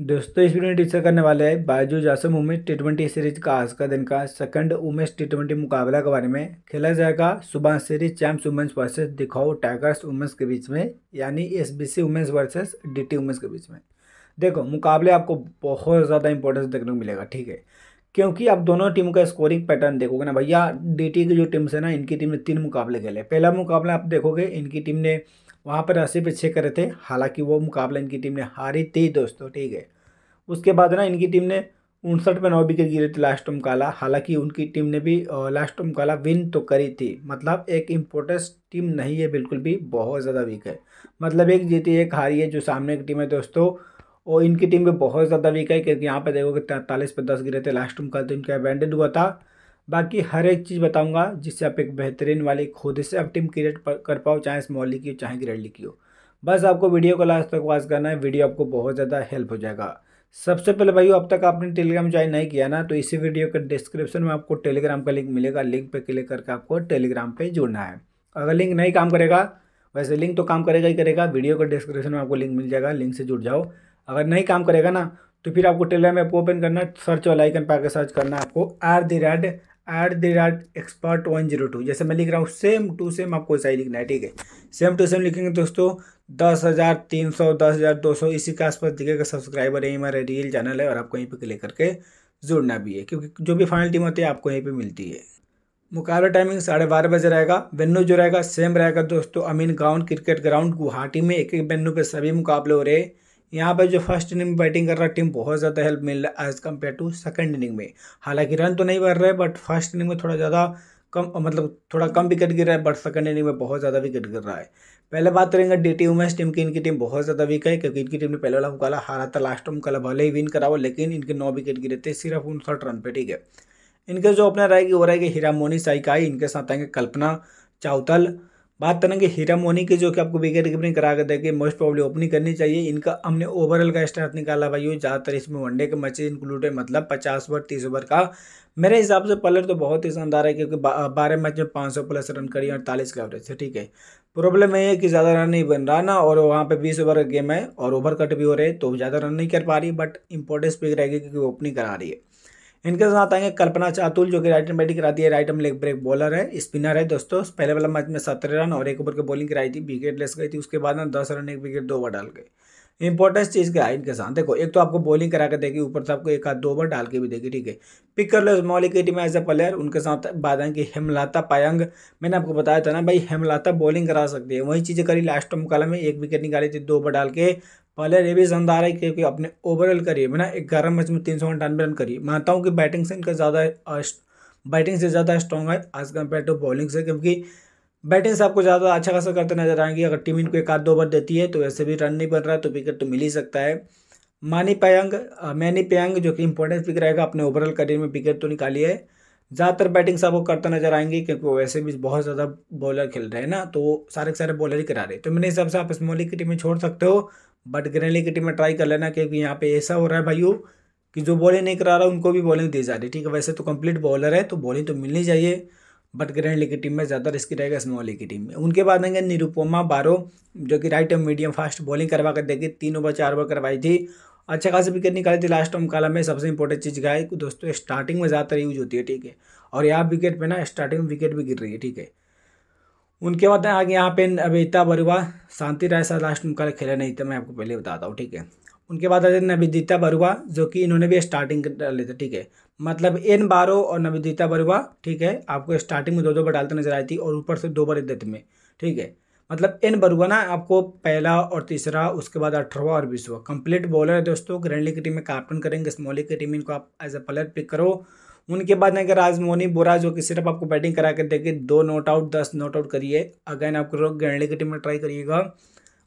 दोस्तों इस वीडियो में डिस्कस करने वाले हैं बायजूज आसम उमेश टी ट्वेंटी सीरीज का आज का दिन का सेकंड उमेश टी ट्वेंटी मुकाबला के बारे में खेला जाएगा सुबह सीरीज चैम्प्स वुमेंस वर्सेस दिखाओ टाइगर्स वुमेंस के बीच में यानी S B C women's versus D T women's के बीच में देखो मुकाबले आपको बहुत ज़्यादा इंपॉर्टेंस देखने को मिलेगा ठीक है क्योंकि आप दोनों टीमों का स्कोरिंग पैटर्न देखोगे ना भैया डी की जो टीम्स है ना इनकी टीम ने तीन मुकाबले खेले पहला मुकाबला आप देखोगे इनकी टीम ने वहाँ पर अस्सी पीछे करे थे हालांकि वो मुकाबला इनकी टीम ने हारी थी दोस्तों ठीक है उसके बाद ना इनकी टीम ने उनसठ पे नौ विकेट गिरे थे लास्ट काला हालांकि उनकी टीम ने भी लास्ट काला विन तो करी थी मतलब एक इम्पोर्टेंस टीम नहीं है बिल्कुल भी बहुत ज़्यादा वीक है मतलब एक जीती एक हारी है जो सामने की टीम है दोस्तों और इनकी टीम भी बहुत ज़्यादा वीक है क्योंकि यहाँ पर देखो कि तैंतालीस पे दस गिरे थे लास्ट मुकाल तो इनका अबैंडेड हुआ था बाकी हर एक चीज़ बताऊंगा जिससे आप एक बेहतरीन वाली खुद से आप टीम क्रिएट कर पाओ चाहे स्मॉल लिखी की हो चाहे ग्रेड लिखी की हो बस आपको वीडियो को लास्ट तक वॉच करना है वीडियो आपको बहुत ज़्यादा हेल्प हो जाएगा सबसे पहले भाई अब तक आपने टेलीग्राम ज्वाइन नहीं किया ना तो इसी वीडियो के डिस्क्रिप्शन में आपको टेलीग्राम का लिंक मिलेगा लिंक पर क्लिक करके आपको टेलीग्राम पर जुड़ना है अगर लिंक नहीं काम करेगा वैसे लिंक तो काम करेगा ही करेगा वीडियो के डिस्क्रिप्शन में आपको लिंक मिल जाएगा लिंक से जुड़ जाओ अगर नहीं काम करेगा ना तो फिर आपको टेलीग्राम ऐप ओपन करना सर्च वाला आइकन पर आकर सर्च करना आपको R the red at the rate expert one zero two जैसे मैं लिख रहा हूँ सेम टू सेम आपको ऐसा ही लिखना है ठीक है सेम टू सेम लिखेंगे दोस्तों दस हज़ार तीन सौ दस हज़ार दो सौ इसी के आसपास दिखेगा सब्सक्राइबर है हमारे रियल चैनल है और आपको यहीं पर क्लिक करके जुड़ना भी है क्योंकि जो भी फाइनल टीम होती है आपको यहीं पर मिलती है मुकाबला टाइमिंग साढ़े बारह बजे रहेगा वेन्यू जो रहेगा सेम रहेगा दोस्तों Amin ground cricket ground Guwahati में एक एक वेन्यू पर सभी मुकाबले हो रहे हैं यहाँ पर जो फर्स्ट इनिंग में बैटिंग कर रहा है टीम बहुत ज़्यादा हेल्प मिल रहा है as compare to second inning में हालांकि रन तो नहीं भर रहे बट फर्स्ट इनिंग में थोड़ा ज़्यादा कम मतलब थोड़ा कम विकेट गिर रहा है बट सेकंड इनिंग में बहुत ज़्यादा विकेट गिर रहा है पहले बात करेंगे डी टी उमेश टीम की इनकी टीम बहुत ज़्यादा वीक है क्योंकि इनकी टीम ने पहले वाला मुकाला हारा था लास्ट मुकाला भले ही विन करा हुआ लेकिन इनके नौ विकेट गिरे थे सिर्फ उनसठ रन पे ठीक है इनके जो ओपनर आएगी वो रहेगी मोनी साइकाई इनके साथ आएंगे कल्पना चावतल बात करेंगे हीरा मोनी की जो कि आपको विकेट कीपिंग करा कर देखिए मोस्ट प्रॉब्ली ओपनिंग करनी चाहिए इनका हमने ओवरऑल का स्टार्ट निकाला भाई ज़्यादातर इसमें वनडे के मैचेज इंक्लूड है मतलब पचास ओवर तीस ओवर का मेरे हिसाब से पलर तो बहुत ही शानदार है क्योंकि बारह मैच में पाँच सौ प्लस रन करिए अड़तालीस का एवरेज है ठीक है प्रॉब्लम ये है कि ज़्यादा रन नहीं बन रहा ना और वहाँ पर बीस ओवर का गेम है और ओवर कट भी हो रहे हैं तो ज़्यादा रन नहीं कर पा रही बट इंपॉर्टेंस पिक रहेगी क्योंकि ओपनिंग करा रही है इनके साथ आएंगे कल्पना चातुल जो कि राइट एंड बैटिंग कराती है right and leg break bowler है स्पिनर है दोस्तों पहले वाला मैच में सत्रह रन और एक ओवर की बॉलिंग कराई थी विकेट लेस गई थी उसके बाद ना दस रन एक विकेट दो ओवर डाल गए इंपॉर्टेंस चीज़ क्या है इनके साथ देखो एक तो आपको बॉलिंग करा के देगी ऊपर से आपको एक हाथ दो ओवर डाल के भी देगी ठीक है पिक कर लो मौलिक टीम में एज ए प्लेयर उनके साथ बात आएंगे हेमलाता पायंग मैंने आपको बताया था ना भाई हेमलाता बॉलिंग करा सकती है वही चीज़ें करी लास्ट मुकाबले में एक विकेट निकाली थी दो ओवर डाल के प्लेयर ये भी शानदार है क्योंकि अपने ओवरऑल करिए मैंने ग्यारह मैच में तीन सौ अंठानवे रन करिए मानता हूँ कि बैटिंग से इनका ज़्यादा बैटिंग से ज़्यादा स्ट्रॉन्ग है एज कम्पेयर टू बॉलिंग से क्योंकि बैटिंग से आपको ज़्यादा अच्छा खासा करते नजर आएंगे अगर टीम इनको एक आध दो ओवर देती है तो वैसे भी रन नहीं बन रहा है तो विकेट तो मिल ही सकता है मानी पयंग मैनी पैंग जो कि इंपॉर्टेंट पिक रहेगा अपने ओवरऑल करियर में विकेट तो निकाली है ज़्यादातर बैटिंग से आपको करते नजर आएंगे क्योंकि वैसे भी बहुत ज़्यादा बॉलर खेल रहे हैं ना तो सारे के सारे बॉलर ही करा रहे हैं तो मेरे हिसाब से आप स्मॉली की टीम में छोड़ सकते हो बट ग्रेनली की टीम में ट्राई कर लेना क्योंकि यहाँ पे ऐसा हो रहा है भाइयों कि जो बॉलिंग नहीं करा रहा उनको भी बॉलिंग दी जा रही है ठीक है वैसे तो कंप्लीट बॉलर है तो बॉलिंग तो मिलनी चाहिए बट ग्रहण लीग की टीम में ज़्यादा रिस्की रहेगा स्मॉल लीग की टीम में उनके बाद आएंगे निरुपमा बारो जो कि राइट और मीडियम फास्ट बॉलिंग करवा कर देगी तीन ओवर चार ओवर करवाई थी अच्छा खासा विकेट निकाली थी लास्ट ओम काला में सबसे इंपॉर्टेंट चीज़ गाय दोस्तों स्टार्टिंग में ज़्यादातर यूज होती है ठीक है और यहाँ विकेट पे ना स्टार्टिंग में विकेट भी गिर रही है ठीक है उनके बाद आगे यहाँ पे अभिता बरुआ शांति राय साथ लास्ट में खेला नहीं था मैं आपको पहले बताता हूँ ठीक है उनके बाद जाते हैं अभिदिता बरुआ जो कि इन्होंने भी स्टार्टिंग कर लेते ठीक है मतलब एन बारो और नवदीता बरुआ ठीक है आपको स्टार्टिंग में दो दो बार डालते नजर आई थी और ऊपर से दो बार इद्दत में ठीक है मतलब एन बरुआ ना आपको पहला और तीसरा उसके बाद अठारवा और बीसवा कंप्लीट बॉलर है दोस्तों ग्रैंड लीग की टीम में कैप्टन करेंगे स्मॉल लीग की टीम इनको आप एज ए प्लेयर पिक करो उनके बाद अगर आजमोनी बोरा जो कि सिर्फ आपको बैटिंग करा के देगी दो नॉट आउट दस नॉट आउट करिए अगेन आप ग्रैंड लीग की टीम में ट्राई करिएगा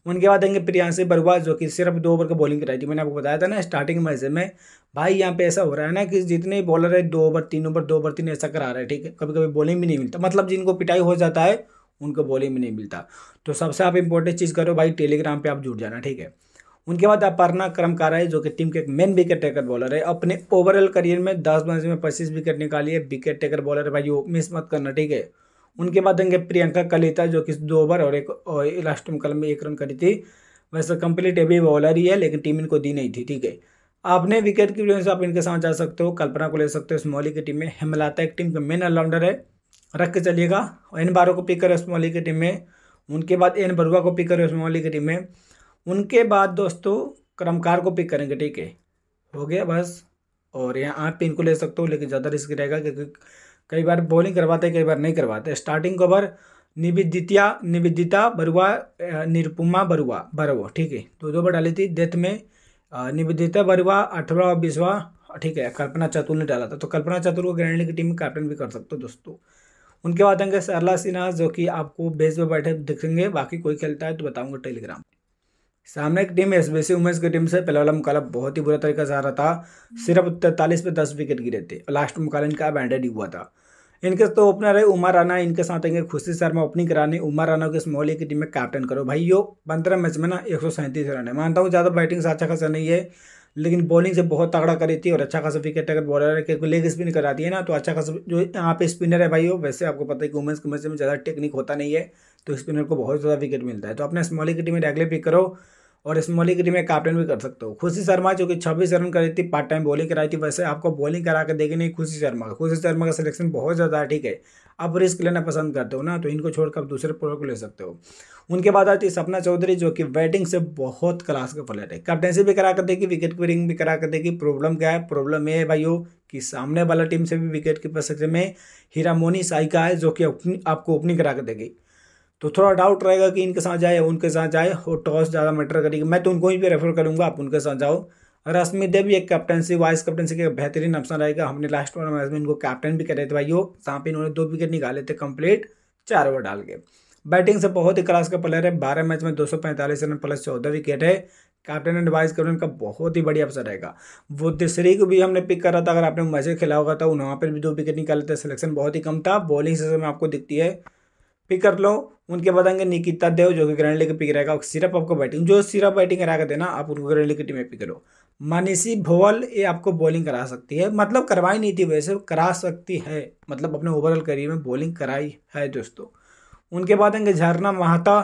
उनके बाद आएंगे प्रियांश बरुआ जो कि सिर्फ दो ओवर का बॉलिंग कराई थी मैंने आपको बताया था ना स्टार्टिंग मैच में भाई यहाँ पे ऐसा हो रहा है ना कि जितने बॉलर है दो ओवर तीन ओवर दो ओवर तीन ऐसा करा रहा है ठीक है कभी कभी बॉलिंग भी नहीं मिलता मतलब जिनको पिटाई हो जाता है उनको बॉलिंग भी नहीं मिलता तो सबसे आप इंपॉर्टेंट चीज़ करो भाई टेलीग्राम पर आप जुड़ जाना ठीक है उनके बाद अपर्णा क्रमकारा है जो कि टीम के एक मेन विकेट टेकर बॉलर है अपने ओवरऑल करियर में दस मैच में पच्चीस विकेट निकाली है विकेट टेकर बॉलर है भाई वो मिस मत करना ठीक है उनके बाद देंगे प्रियंका कलिता जो कि दो ओवर और एक लास्ट में कल में एक रन करी थी वैसे कंप्लीट अभी बॉलर ही है लेकिन टीम इनको दी नहीं थी ठीक है आपने विकेट की वजह से आप इनके साथ जा सकते हो कल्पना को ले सकते हो स्मॉली की टीम में हिमलाता एक टीम का मेन ऑलराउंडर है रख के चलिएगा एन बारो को पिक करो स्मॉली की टीम में उनके बाद एन बरुआ को पिक करो स्मॉली की टीम में उनके बाद दोस्तों क्रमकार को पिक करेंगे ठीक है हो गया बस और यहाँ आप इनको ले सकते हो लेकिन ज़्यादा रिस्क रहेगा क्योंकि कई बार बॉलिंग करवाते कई बार नहीं करवाते स्टार्टिंग ओवर निविदितिया निविदिता बरुआ निरुपमा बरुआ बरवो ठीक है तो दो बार डाली थी डेथ में निविदिता बरुआ अठवा और बीसवा ठीक है कल्पना चतुर ने डाला था तो कल्पना चतुर को ग्रैंड की टीम में कैप्टन भी कर सकते हो दोस्तों उनके बाद आएंगे सरला सिन्हा जो कि आपको बेस पर बैठे दिखेंगे बाकी कोई खेलता है तो बताऊंगा टेलीग्राम सामने की टीम एस बी उमेश की टीम से पहला वाला मुकाबला बहुत ही बुरा तरीके से आ रहा था सिर्फ तैतालीस पे दस विकेट गिरे थे और लास्ट मुकाबला इनका बैंडेड हुआ था इनके तो ओपनर है उमा राना इनके साथ आएंगे खुशी शर्मा ओपनिंग कराने उमा राना को इस की टीम में कैप्टन करो भाई यो पंद्रह मैच में ना एक रन है मानता हूँ ज़्यादा बैटिंग से अच्छा खासा नहीं है लेकिन बॉलिंग से बहुत तगड़ा करी थी और अच्छा खासा विकेट अगर बॉलर क्योंकि लेग स्पिन कराती है ना तो अच्छा खासा जो यहाँ पे स्पिनर है भाई वो वैसे आपको पता है कि वुमेंस के मैच में ज़्यादा टेक्निक होता नहीं है तो स्पिनर को बहुत ज़्यादा विकेट मिलता है तो अपने स्मॉली की टीम में रेगुलर पिक करो और स्मॉलिंग टीम में कैप्टन भी कर सकते हो खुशी शर्मा जो कि छब्बीस रन करी थी पार्ट टाइम बॉलिंग कराई थी वैसे आपको बॉलिंग करा के देगी नहीं खुशी शर्मा का खुशी शर्मा का सिलेक्शन बहुत ज़्यादा है ठीक है आप रिस्क लेना पसंद करते हो ना तो इनको छोड़कर आप दूसरे प्लेयर को ले सकते हो उनके बाद आती है सपना चौधरी जो कि बैटिंग से बहुत क्लास का प्लेयर है कैप्टनसी भी करा कर देगी विकेट कीपिंग भी करा कर देगी प्रॉब्लम क्या है प्रॉब्लम ये है भाई कि सामने वाला टीम से भी विकेट कीपर सेक्शन में हीरामोनी साइका है जो कि आपको ओपनिंग करा कर देगी तो थोड़ा डाउट रहेगा कि इनके साथ जाए उनके साथ जाए और टॉस ज़्यादा मैटर करेगी मैं तो उनको ही भी रेफर करूँगा आप उनके साथ जाओ रश्मि देव एक कैप्टनसी वाइस कैप्टनसी का बेहतरीन ऑप्शन रहेगा हमने लास्ट ओवर मैच में इनको कैप्टन भी करे थे भाई जहाँ पर इन्होंने दो विकेट निकाले थे कंप्लीट चार ओवर डाल के बैटिंग से बहुत ही क्लास का प्लेयर है बारह मैच में दो सौ पैंतालीस रन प्लस चौदह विकेट है कैप्टन एंड वाइस कैप्टन का बहुत ही बढ़िया अवसर रहेगा वो तीसरी को भी हमने पिक करा था अगर आपने मैच खेला होगा तो वहाँ पर भी दो विकेट निकाले थे सिलेक्शन बहुत ही कम था बॉलिंग से समय आपको दिखती है पिक कर लो उनके बाद आएंगे निकिता देव जो कि ग्रैंड लीग पिक रहेगा सिर्फ आपको बैटिंग जो सिर्फ बैटिंग करा कर देना आप उनको ग्रैंड लीग की टीम में पिक करो मनीषी भोवल ये आपको बॉलिंग करा सकती है मतलब करवाई नहीं थी वैसे करा सकती है मतलब अपने ओवरऑल करियर में बॉलिंग कराई है दोस्तों उनके बाद आएंगे झरना महाता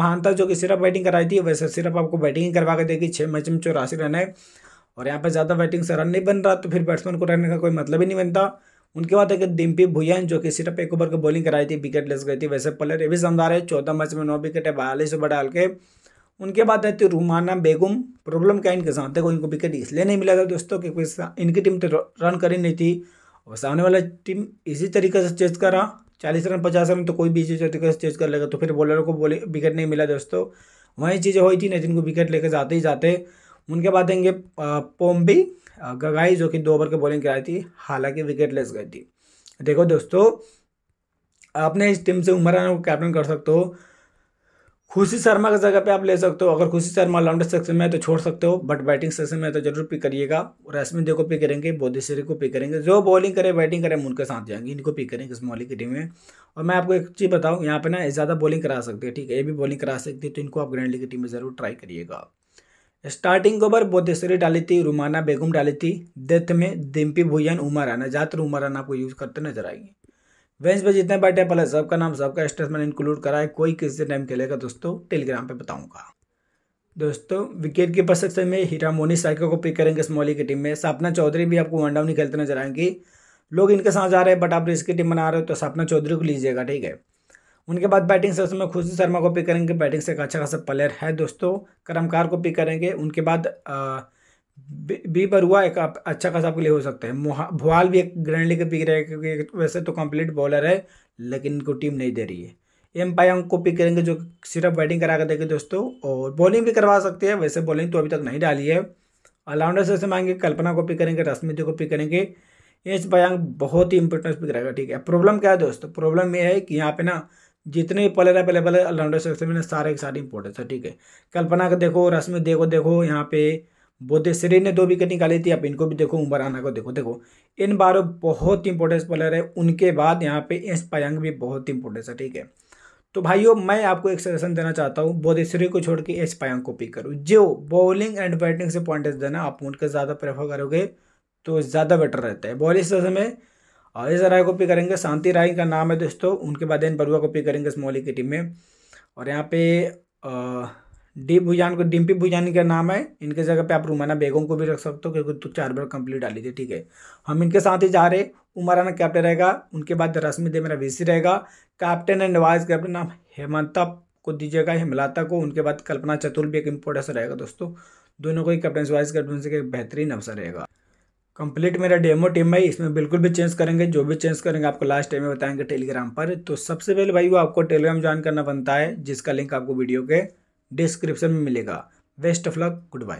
महानता जो कि सिर्फ बैटिंग कराई थी वैसे सिर्फ आपको बैटिंग करवा के देगी छः मैच में चौरासी रन है और यहाँ पर ज़्यादा बैटिंग से रन नहीं बन रहा तो फिर बैट्समैन को रहने का कोई मतलब ही नहीं बनता उनके बाद एक डिम्पी भुयान जो कि सिर्फ एक ओवर को बॉलिंग कराई थी विकेट लेस गई थी वैसे प्लेयर ये भी समझा रहे चौदह मैच में नौ विकेट है बयालीस ओवर डाल के उनके बाद आती है रुमाना बेगम प्रॉब्लम क्या इनके साथ देखो इनको विकेट इसलिए नहीं मिला था दोस्तों क्योंकि इनकी टीम तो रन करी नहीं थी और सामने वाला टीम इसी तरीके से चेज करा चालीस रन पचास रन तो कोई भी इसी तरीके से चेज कर लेगा तो फिर बॉलर को बोले विकेट नहीं मिला दोस्तों वही चीज़ें हुई थी नहीं जिनको विकेट लेकर जाते ही जाते उनके बाद आएंगे पोम्बी गगाई जो कि दो ओवर के बॉलिंग कराई थी हालांकि विकेट लेस गई थी देखो दोस्तों आपने इस टीम से उमर राना को कैप्टन कर सकते हो खुशी शर्मा की जगह पे आप ले सकते हो अगर खुशी शर्मा ऑलराउंडर सेक्शन में है तो छोड़ सकते हो बट बैटिंग सेक्शन में तो जरूर पिक करिएगा और रश्मि देव को पिक करेंगे बोधेश्वरी को पिक करेंगे जो बॉलिंग करे बैटिंग करें उनके साथ जाएंगे इनको पिक करेंगे इस मौलिक की टीम में और मैं आपको एक चीज़ बताऊँ यहाँ पर ना ज़्यादा बॉलिंग करा सकते हैं ठीक है ये भी बॉलिंग करा सकती है तो इनको आप ग्रैंड लीग की टीम में ज़रूर ट्राई करिएगा स्टार्टिंग ओवर बोधेश्वरी डाली थी रुमाना बेगम डाली थी डेथ में दिम्पी भुजन उमा राना ज़्यादातर उमा राना आपको यूज़ करते नजर आएंगे वेंस पर जितने बैठे पहले सबका नाम सबका स्टेटमेंट मैंने इंक्लूड करा है कोई किसी टाइम खेलेगा दोस्तों टेलीग्राम पे बताऊंगा दोस्तों विकेट की सेक्शन में हीरा मोनी साइको को पिक करेंगे स्मॉली की टीम में सपना चौधरी भी आपको वन डाउन ही खेलते नजर आएंगे लोग इनके साथ जा रहे हैं बट आप तो इसकी टीम बना रहे हो तो सपना चौधरी को लीजिएगा ठीक है उनके बाद बैटिंग सेक्शन में खुशी शर्मा को पिक करेंगे बैटिंग से एक अच्छा खासा प्लेयर है दोस्तों करमकार को पिक करेंगे उनके बाद बी बरुआ एक अच्छा खासा आपके लिए हो सकता है भुआल भी एक ग्रैंड लीग पिक रहे क्योंकि वैसे तो कंप्लीट बॉलर है लेकिन इनको टीम नहीं दे रही है एम पायंग को पिक करेंगे जो सिर्फ बैटिंग करा कर देंगे दोस्तों और बॉलिंग भी करवा सकते हैं वैसे बॉलिंग तो अभी तक नहीं डाली है ऑलराउंडर से मांगे कल्पना को पिक करेंगे रश्मिति को पिक करेंगे एच बयांग बहुत ही इंपॉर्टेंट पिक रहेगा ठीक है प्रॉब्लम क्या है दोस्तों प्रॉब्लम ये है कि यहाँ पे ना जितने प्लेयर अवेलेबल है ऑलराउंडर सेक्शन में सारे के सारे इंपोर्टेंट है ठीक है कल्पना का देखो रश्मि देखो देखो यहाँ पे बोधेश्वरी ने दो विकेट निकाली थी आप इनको भी देखो उमर आना को देखो देखो इन बारों बहुत इंपॉर्टेंस प्लेयर है उनके बाद यहाँ पे एस पयंग भी बहुत इंपोर्टेंस है ठीक है तो भाइयों मैं आपको एक सजेशन देना चाहता हूँ बोधेश्वरी को छोड़ के एस पायंग को पिक करूँ जो बॉलिंग एंड बैटिंग से पॉइंट देना आप उनके ज़्यादा प्रेफर करोगे तो ज़्यादा बेटर रहता है बॉलिंग से में आयजा राय को पिक करेंगे शांति राय का नाम है दोस्तों उनके बाद एन बरुआ को पिक करेंगे स्मॉली की टीम में और यहाँ पे डी भुजान को डिम्पी भुजानी का नाम है इनके जगह पे आप रुमाना बेगम को भी रख सकते हो क्योंकि तो चार बार कंप्लीट डाली थी ठीक है हम इनके साथ ही जा रहे उमराना कैप्टन रहेगा उनके बाद रश्मि दे मेरा वी रहेगा कैप्टन एंड वाइस कैप्टन नाम हेमंता को दीजिएगा हिमलाता को उनके बाद कल्पना चतुर भी एक इम्पोर्टेंस रहेगा दोस्तों दोनों को ही कैप्टन वाइस कैप्टन से एक बेहतरीन अवसर रहेगा कंप्लीट मेरा डेमो टीम भाई इसमें बिल्कुल भी चेंज करेंगे जो भी चेंज करेंगे आपको लास्ट टाइम में बताएंगे टेलीग्राम पर तो सबसे पहले भाई वो आपको टेलीग्राम ज्वाइन करना बनता है जिसका लिंक आपको वीडियो के डिस्क्रिप्शन में मिलेगा best of luck good bye